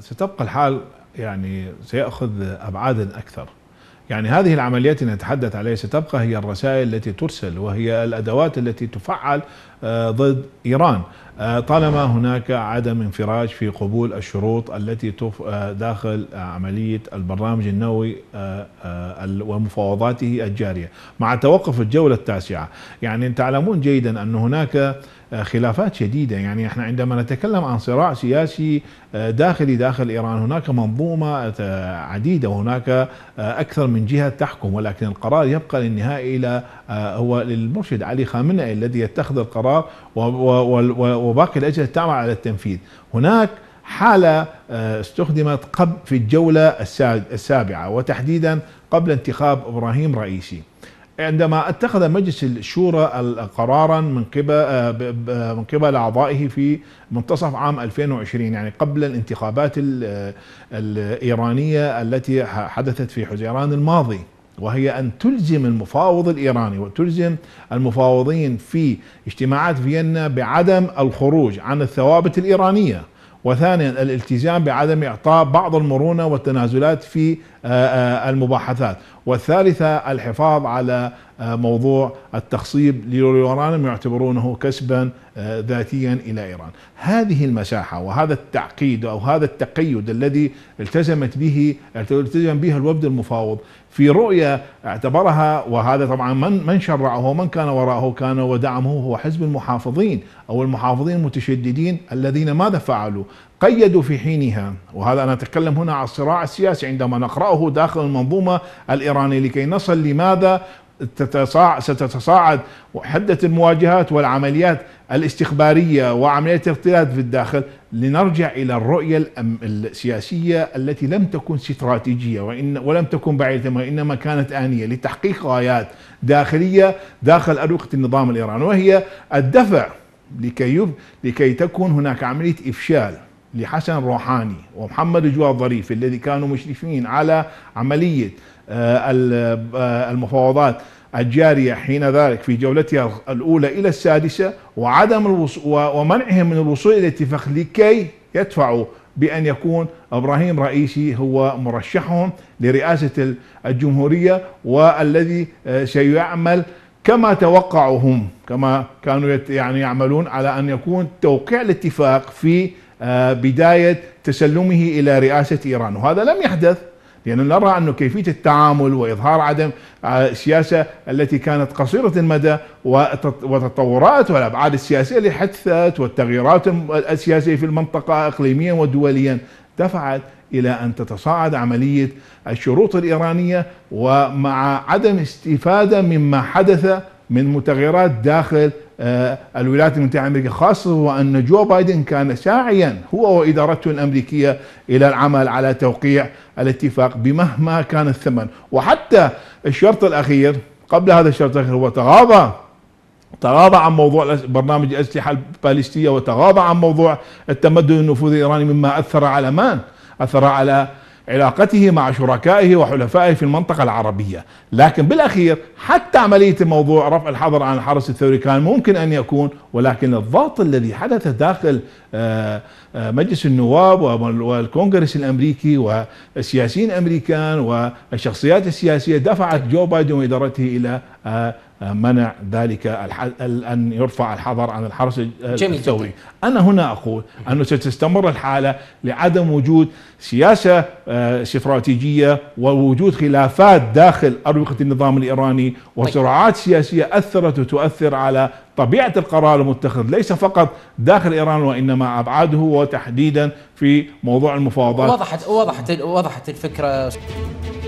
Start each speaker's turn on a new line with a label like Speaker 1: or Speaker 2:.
Speaker 1: ستبقى الحال يعني سيأخذ أبعاد أكثر يعني هذه العمليات التي نتحدث عليها ستبقى هي الرسائل التي ترسل وهي الأدوات التي تفعل آه، ضد إيران آه، طالما هناك عدم انفراج في قبول الشروط التي آه، داخل عملية البرنامج النووي ومفاوضاته الجارية مع توقف الجولة التاسعة يعني تعلمون جيدا أن هناك آه، خلافات شديدة يعني احنا عندما نتكلم عن صراع سياسي آه، داخلي داخل إيران هناك منظومة آه، عديدة وهناك أكثر من جهة تحكم ولكن القرار يبقى للنهاية إلى هو للمرشد علي خامنئي الذي يتخذ القرار وباقي الأجهزة تعمل على التنفيذ هناك حالة استخدمت قبل في الجولة السابعة وتحديدا قبل انتخاب إبراهيم رئيسي عندما اتخذ مجلس الشورى قرارا من قبل آه، من قبل اعضائه في منتصف عام 2020 يعني قبل الانتخابات الايرانيه التي حدثت في حزيران الماضي وهي ان تلزم المفاوض الايراني وتلزم المفاوضين في اجتماعات فيينا بعدم الخروج عن الثوابت الايرانيه وثانيا الالتزام بعدم اعطاء بعض المرونه والتنازلات في آه، آه، المباحثات والثالثة الحفاظ على آه، موضوع التخصيب لليورانيوم يعتبرونه كسبا ذاتيا إلى إيران هذه المساحة وهذا التعقيد أو هذا التقيد الذي التزمت به التزم به الوفد المفاوض في رؤية اعتبرها وهذا طبعا من من شرعه ومن كان وراءه كان ودعمه هو حزب المحافظين أو المحافظين المتشددين الذين ماذا فعلوا قيدوا في حينها وهذا أنا أتكلم هنا عن الصراع السياسي عندما نقرأ يقرأه داخل المنظومة الإيرانية لكي نصل لماذا ستتصاعد حدة المواجهات والعمليات الاستخبارية وعمليات الارتداد في الداخل لنرجع إلى الرؤية السياسية التي لم تكن استراتيجية وإن ولم تكن بعيدة وإنما كانت آنية لتحقيق غايات داخلية داخل أروقة النظام الإيراني وهي الدفع لكي لكي تكون هناك عملية إفشال لحسن روحاني ومحمد جواد ظريفي الذي كانوا مشرفين على عملية آه، آه، المفاوضات الجارية حين ذلك في جولتها الأولى إلى السادسة وعدم ومنعهم من الوصول إلى اتفاق لكي يدفعوا بأن يكون إبراهيم رئيسي هو مرشحهم لرئاسة الجمهورية والذي آه، سيعمل كما توقعوا هم كما كانوا يعني يعملون على أن يكون توقيع الاتفاق في آه، بداية تسلمه إلى رئاسة إيران وهذا لم يحدث لأنه نرى أنه كيفية التعامل وإظهار عدم آه، السياسة التي كانت قصيرة المدى وتطورات والأبعاد السياسية اللي حدثت والتغييرات السياسية في المنطقة إقليميا ودوليا دفعت إلى أن تتصاعد عملية الشروط الإيرانية ومع عدم استفادة مما حدث من متغيرات داخل آه، الولايات المتحده الامريكيه خاصه وان جو بايدن كان ساعيا هو وادارته الامريكيه الى العمل على توقيع الاتفاق بمهما كان الثمن وحتى الشرط الاخير قبل هذا الشرط الاخير هو تغاضى تغاضى عن موضوع برنامج الاسلحه البالستيه وتغاضى عن موضوع التمدد النفوذ الايراني مما اثر على من؟ اثر على علاقته مع شركائه وحلفائه في المنطقة العربية لكن بالأخير حتى عملية موضوع رفع الحظر عن الحرس الثوري كان ممكن أن يكون ولكن الضغط الذي حدث داخل آه، آه، مجلس النواب والكونغرس الأمريكي والسياسيين الأمريكان والشخصيات السياسية دفعت جو بايدن وإدارته إلى منع ذلك أن يرفع الحظر عن الحرس الثوري أنا هنا أقول أنه ستستمر الحالة لعدم وجود سياسة آه، استراتيجية ووجود خلافات داخل أروقة النظام الإيراني وصراعات سياسية أثرت وتؤثر على طبيعة القرار المتخذ ليس فقط داخل إيران وإنما أبعاده وتحديدا في موضوع المفاوضات وضحت وضحت وضحت الفكرة